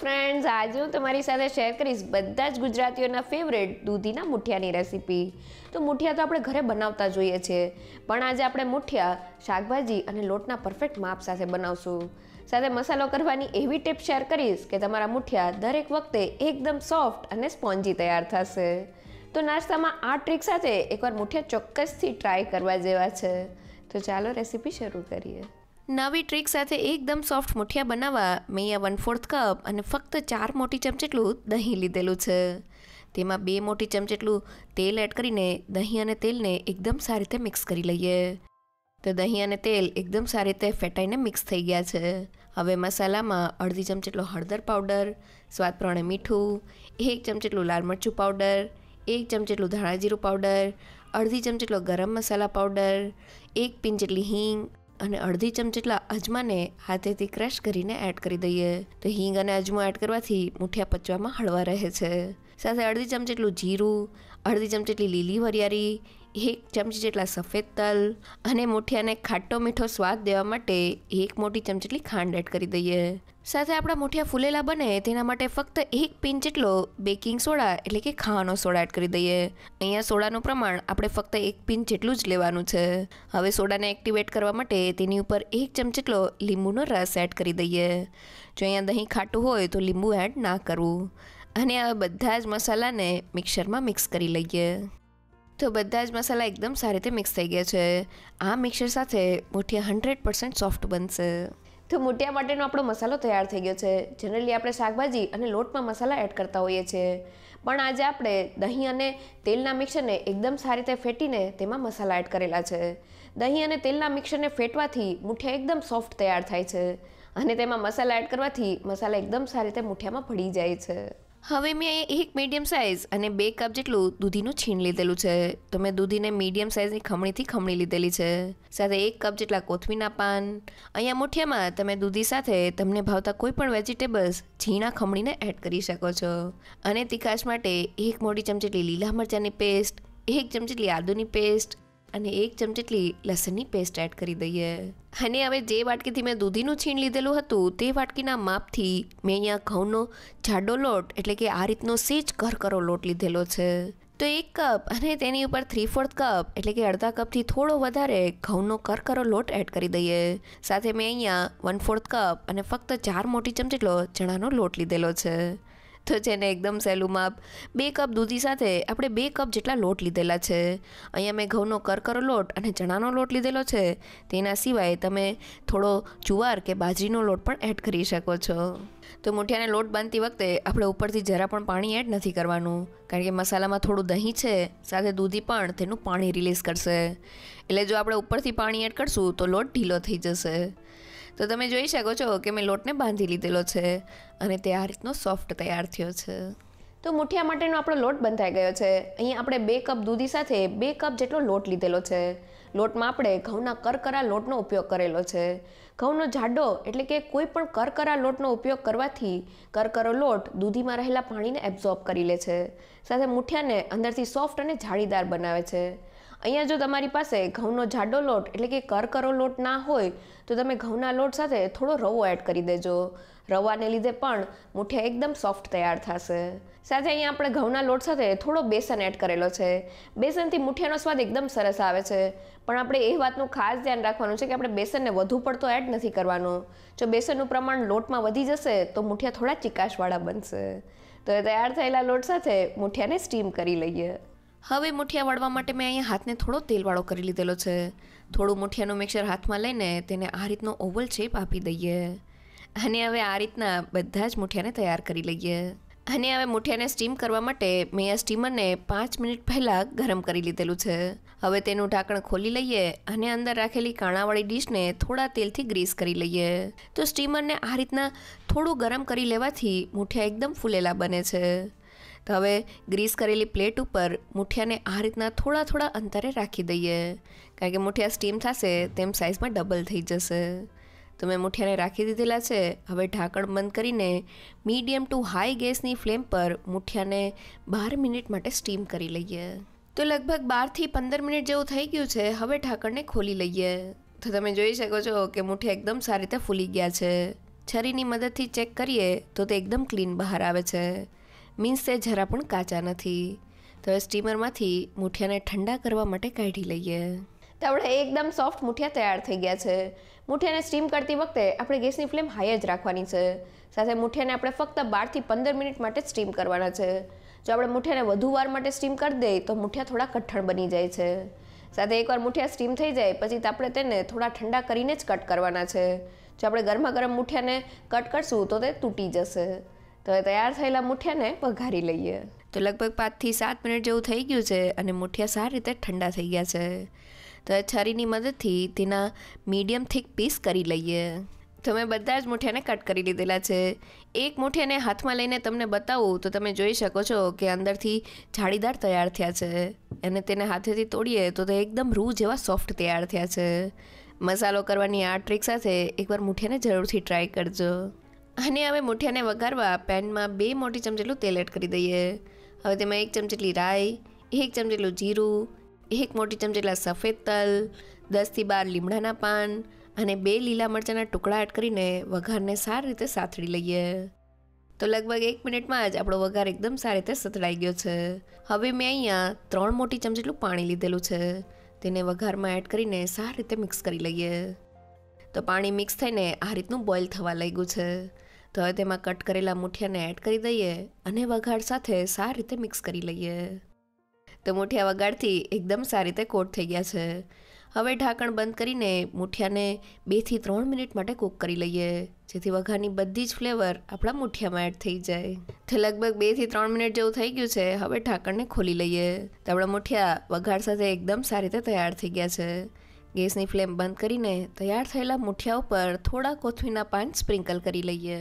friends આજે હું તમારી સાથે શેર કરીશ બધા જ ગુજરાતીઓના ફેવરેટ દૂધીના મુઠિયાની રેસીપી તો મુઠિયા તો આપણે ઘરે બનાવતા જોઈએ છે પણ આજે આપણે મુઠિયા શાકભાજી અને લોટના પરફેક્ટ માપ સાથે બનાવશું સાથે મસાલો કરવાની એવી ટીપ શેર કરીશ કે તમારા મુઠિયા દરેક વખતે એકદમ સોફ્ટ અને સ્પોન્જી તૈયાર થશે તો નાસ્તામાં આ ટ્રીક સાથે એકવાર મુઠિયા ચોક્કસથી ટ્રાય કરવા જેવા છે તો ચાલો રેસીપી શરૂ કરીએ નવી ટ્રીક સાથે એકદમ સોફ્ટ મુઠિયા બનાવવા મેં આ વન ફોર્થ કપ અને ફક્ત ચાર મોટી ચમચી જેટલું દહીં લીધેલું છે તેમાં બે મોટી ચમચી જેટલું તેલ એડ કરીને દહીં અને તેલને એકદમ સારી રીતે મિક્સ કરી લઈએ તો દહીં અને તેલ એકદમ સારી રીતે ફેટાઈને મિક્સ થઈ ગયા છે હવે મસાલામાં અડધી ચમચી જેટલો હળદર પાવડર સ્વાદ પ્રમાણે મીઠું એક ચમચી જેટલું લાલ મરચું પાવડર એક ચમચી જેટલું ધાણાજીરું પાવડર અડધી ચમચી જેટલો ગરમ મસાલા પાવડર એક પિંચ જેટલી હિંગ અને અડધી ચમચી જેટલા અજમાને હાથેથી ક્રશ કરીને એડ કરી દઈએ તો હિંગ અને અજમો એડ કરવાથી મૂઠિયા પચવામાં હળવા રહે છે સાથે અડધી ચમચી જેટલું જીરું અડધી ચમચી જેટલી લીલી વરિયારી એક ચમચી જેટલા સફેદ તલ અને મુઠિયાને ખાટો મીઠો સ્વાદ દેવા માટે એક મોટી ચમચી ખાંડ એડ કરી દઈએ સાથે આપણા મુઠિયા ફૂલેલા બને તેના માટે ફક્ત એક પિન જેટલો બેકિંગ સોડા એટલે કે ખાવાનો સોડા એડ કરી દઈએ અહીંયા સોડાનું પ્રમાણ આપણે ફક્ત એક પિન જેટલું જ લેવાનું છે હવે સોડાને એક્ટિવેટ કરવા માટે તેની ઉપર એક ચમચી જેટલો લીંબુનો રસ એડ કરી દઈએ જો અહીંયા દહીં ખાટું હોય તો લીંબુ એડ ના કરવું અને આ બધા જ મસાલાને મિક્સરમાં મિક્સ કરી લઈએ તો બધા જ મસાલા એકદમ સારી રીતે મિક્સ થઈ ગયા છે આ મિક્સર સાથે મૂઠિયા હંડ્રેડ પર્સન્ટ સોફ્ટ બનશે તો મૂઠિયા માટેનો આપણો મસાલો તૈયાર થઈ ગયો છે જનરલી આપણે શાકભાજી અને લોટમાં મસાલા એડ કરતા હોઈએ છીએ પણ આજે આપણે દહીં અને તેલના મિક્સરને એકદમ સારી રીતે ફેટીને તેમાં મસાલા એડ કરેલા છે દહીં અને તેલના મિક્સરને ફેટવાથી મૂઠિયા એકદમ સોફ્ટ તૈયાર થાય છે અને તેમાં મસાલા એડ કરવાથી મસાલા એકદમ સારી રીતે મૂઠિયામાં ભળી જાય છે હવે મેં એક મીડિયમ સાઇઝ અને બે કપ જેટલું દૂધીનું છીણ લીધેલું છે તો મેં દૂધીને મીડિયમ સાઇઝની ખમણીથી ખમણી લીધેલી છે સાથે એક કપ જેટલા કોથમીના પાન અહીંયા મુઠિયામાં તમે દૂધી સાથે તમને ભાવતા કોઈ પણ વેજીટેબલ્સ ઝીણા ખમણીને એડ કરી શકો છો અને તીખાશ માટે એક મોટી ચમચી લીલા મરચાંની પેસ્ટ એક ચમચી આદુની પેસ્ટ અને એક ચમચેટલી લસણની પેસ્ટ એડ કરી દઈએ અને હવે જે વાટકીથી મેં દૂધીનું છીણ લીધેલું હતું તે વાટકીના માપથી મેં અહીંયા ઘઉંનો જાડો લોટ એટલે કે આ રીતનો સેજ કરકરો લોટ લીધેલો છે તો એક કપ અને તેની ઉપર થ્રી ફોર્થ કપ એટલે કે અડધા કપથી થોડો વધારે ઘઉંનો કરકરો લોટ એડ કરી દઈએ સાથે મેં અહીંયા વન ફોર્થ કપ અને ફક્ત ચાર મોટી ચમચેટલો ચણાનો લોટ લીધેલો છે તો છે ને એકદમ સહેલું માપ બે કપ દૂધી સાથે આપણે બે કપ જેટલા લોટ લીધેલા છે અહીંયા મેં ઘઉંનો કરકરો લોટ અને ચણાનો લોટ લીધેલો છે તેના સિવાય તમે થોડો જુવાર કે બાજરીનો લોટ પણ એડ કરી શકો છો તો મૂઠિયાને લોટ બાંધતી વખતે આપણે ઉપરથી જરા પણ પાણી એડ નથી કરવાનું કારણ કે મસાલામાં થોડું દહીં છે સાથે દૂધી પણ તેનું પાણી રિલીઝ કરશે એટલે જો આપણે ઉપરથી પાણી એડ કરશું તો લોટ ઢીલો થઈ જશે તો તમે જોઈ શકો છો કે મેં લોટને બાંધી લીધેલો છે અને તે આ રીતનો સોફ્ટ તૈયાર થયો છે તો મુઠિયા માટેનો આપણો લોટ બંધાઈ ગયો છે અહીં આપણે બે કપ દૂધી સાથે બે કપ જેટલો લોટ લીધેલો છે લોટમાં આપણે ઘઉંના કરકરા લોટનો ઉપયોગ કરેલો છે ઘઉંનો જાડો એટલે કે કોઈ પણ કરકરા લોટનો ઉપયોગ કરવાથી કરકરો લોટ દૂધીમાં રહેલા પાણીને એબ્ઝોર્બ કરી લે છે સાથે મુઠિયાને અંદરથી સોફ્ટ અને જાળીદાર બનાવે છે અહીંયા જો તમારી પાસે ઘઉંનો જાડો લોટ એટલે કે કરકરો લોટ ના હોય તો તમે ઘઉંના લોટ સાથે થોડો રવો એડ કરી દેજો રવાને લીધે પણ મુઠિયા એકદમ સોફ્ટ તૈયાર થશે સાથે અહીંયા આપણે ઘઉંના લોટ સાથે થોડો બેસન એડ કરેલો છે બેસનથી મુઠિયાનો સ્વાદ એકદમ સરસ આવે છે પણ આપણે એ વાતનું ખાસ ધ્યાન રાખવાનું છે કે આપણે બેસનને વધુ પડતો એડ નથી કરવાનો જો બેસનનું પ્રમાણ લોટમાં વધી જશે તો મુઠિયા થોડા ચિકાશવાળા બનશે તો એ તૈયાર થયેલા લોટ સાથે મુઠિયાને સ્ટીમ કરી લઈએ હવે મુઠિયા વળવા માટે મેં અહીંયા હાથને થોડો તેલવાળો કરી લીધેલો છે થોડું મુઠિયાનું મિક્સર હાથમાં લઈને તેને આ રીતનો ઓવલ શેપ આપી દઈએ અને હવે આ રીતના બધા જ મુઠિયાને તૈયાર કરી લઈએ અને હવે મુઠિયાને સ્ટીમ કરવા માટે મેં આ સ્ટીમરને પાંચ મિનિટ પહેલાં ગરમ કરી લીધેલું છે હવે તેનું ઢાંકણ ખોલી લઈએ અને અંદર રાખેલી કાણાવાળી ડીશને થોડા તેલથી ગ્રીસ કરી લઈએ તો સ્ટીમરને આ રીતના થોડું ગરમ કરી લેવાથી મૂઠિયા એકદમ ફૂલેલા બને છે તો હવે ગ્રીસ કરેલી પ્લેટ ઉપર મુઠિયાને આ રીતના થોડા થોડા અંતરે રાખી દઈએ કારણ કે મુઠિયા સ્ટીમ થશે તેમ સાઇઝમાં ડબલ થઈ જશે તો મેં મુઠિયાને રાખી દીધેલા છે હવે ઢાંકણ બંધ કરીને મીડિયમ ટુ હાઈ ગેસની ફ્લેમ પર મુઠિયાને બાર મિનિટ માટે સ્ટીમ કરી લઈએ તો લગભગ બારથી પંદર મિનિટ જેવું થઈ ગયું છે હવે ઢાંકણને ખોલી લઈએ તો તમે જોઈ શકો છો કે મુઠિયા એકદમ સારી રીતે ફૂલી ગયા છે છરીની મદદથી ચેક કરીએ તો તે એકદમ ક્લીન બહાર આવે છે મીન્સ તે જરા પણ કાચા નથી તો સ્ટીમરમાંથી મુઠિયાને ઠંડા કરવા માટે કાઢી લઈએ તો આપણે એકદમ સોફ્ટ મુઠિયા તૈયાર થઈ ગયા છે મુઠિયાને સ્ટીમ કરતી વખતે આપણે ગેસની ફ્લેમ હાઈ જ રાખવાની છે સાથે મુઠિયાને આપણે ફક્ત બારથી પંદર મિનિટ માટે સ્ટીમ કરવાના છે જો આપણે મુઠિયાને વધુ વાર માટે સ્ટીમ કરી દઈએ તો મુઠિયા થોડા કઠણ બની જાય છે સાથે એકવાર મુઠિયા સ્ટીમ થઈ જાય પછી આપણે તેને થોડા ઠંડા કરીને જ કટ કરવાના છે જો આપણે ગરમા ગરમ મુઠિયાને કટ કરશું તો તે તૂટી જશે તો તૈયાર થયેલા મુઠિયાને વઘારી લઈએ તો લગભગ પાંચથી સાત મિનિટ જેવું થઈ ગયું છે અને મુઠિયા સારી રીતે ઠંડા થઈ ગયા છે તો છરીની મદદથી તેના મીડિયમ થીક પીસ કરી લઈએ તો મેં બધા જ મુઠિયાને કટ કરી લીધેલા છે એક મુઠિયાને હાથમાં લઈને તમને બતાવું તો તમે જોઈ શકો છો કે અંદરથી જાળીદાર તૈયાર થયા છે અને તેને હાથેથી તોડીએ તો તે એકદમ રૂ જેવા સોફ્ટ તૈયાર થયા છે મસાલો કરવાની આ ટ્રીક સાથે એકવાર મુઠિયાને જરૂરથી ટ્રાય કરજો અને હવે મુઠિયાને વઘારવા પેનમાં બે મોટી ચમચેટલું તેલ એડ કરી દઈએ હવે તેમાં એક ચમચેટલી રાઈ એક ચમચેટલું જીરું એક મોટી ચમચેટલા સફેદ તલ દસથી બાર લીમડાના પાન અને બે લીલા મરચાંના ટુકડા એડ કરીને વઘારને સારી રીતે સાથડી લઈએ તો લગભગ એક મિનિટમાં જ આપણો વઘાર એકદમ સારી રીતે સથડાઈ ગયો છે હવે મેં અહીંયા ત્રણ મોટી ચમચેટલું પાણી લીધેલું છે તેને વઘારમાં એડ કરીને સારી રીતે મિક્સ કરી લઈએ તો પાણી મિક્સ થઈને આ રીતનું બોઇલ થવા લાગ્યું છે તો હવે તેમાં કટ કરેલા મૂઠિયાને એડ કરી દઈએ અને વઘાર સાથે સારી રીતે મિક્સ કરી લઈએ તો મૂઠિયા વઘારથી એકદમ સારી રીતે કોટ થઈ ગયા છે હવે ઢાંકણ બંધ કરીને મૂઠિયાને બેથી ત્રણ મિનિટ માટે કૂક કરી લઈએ જેથી વઘારની બધી જ ફ્લેવર આપણા મૂઠિયામાં એડ થઈ જાય તે લગભગ બેથી ત્રણ મિનિટ જેવું થઈ ગયું છે હવે ઢાંકણને ખોલી લઈએ તો આપણા મુઠિયા વઘાર સાથે એકદમ સારી રીતે તૈયાર થઈ ગયા છે ગેસની ફ્લેમ બંધ કરીને તૈયાર થયેલા મુઠિયા ઉપર થોડા કોથમીના પાન સ્પ્રિંકલ કરી લઈએ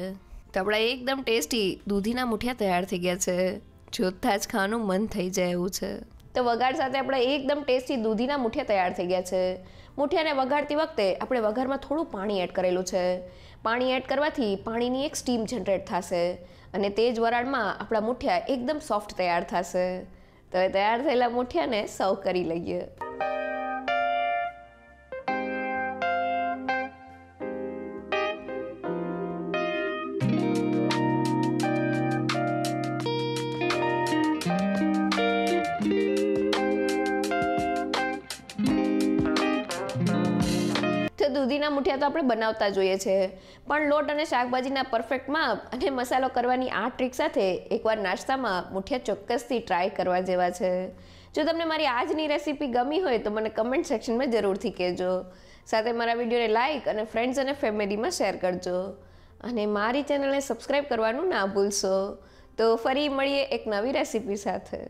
તો આપણા એકદમ ટેસ્ટી દૂધીના મુઠિયા તૈયાર થઈ ગયા છે જોતાં જ ખાવાનું મન થઈ જાય એવું છે તો વઘાર સાથે આપણે એકદમ ટેસ્ટી દૂધીના મુઠિયા તૈયાર થઈ ગયા છે મુઠિયાને વઘાડતી વખતે આપણે વઘારમાં થોડું પાણી એડ કરેલું છે પાણી એડ કરવાથી પાણીની એક સ્ટીમ જનરેટ થશે અને તે જ વરાળમાં આપણા મુઠિયા એકદમ સોફ્ટ તૈયાર થશે તો તૈયાર થયેલા મુઠિયાને સર્વ કરી લઈએ કઢીના મુઠિયા તો આપણે બનાવતા જોઈએ છે પણ લોટ અને શાકભાજીના પરફેક્ટ માપ અને મસાલો કરવાની આ ટ્રીક સાથે એકવાર નાસ્તામાં મુઠિયા ચોક્કસથી ટ્રાય કરવા જેવા છે જો તમને મારી આજની રેસીપી ગમી હોય તો મને કમેન્ટ સેક્શનમાં જરૂરથી કહેજો સાથે મારા વિડીયોને લાઇક અને ફ્રેન્ડ્સ અને ફેમિલીમાં શેર કરજો અને મારી ચેનલને સબસ્ક્રાઈબ કરવાનું ના ભૂલશો તો ફરી મળીએ એક નવી રેસીપી સાથે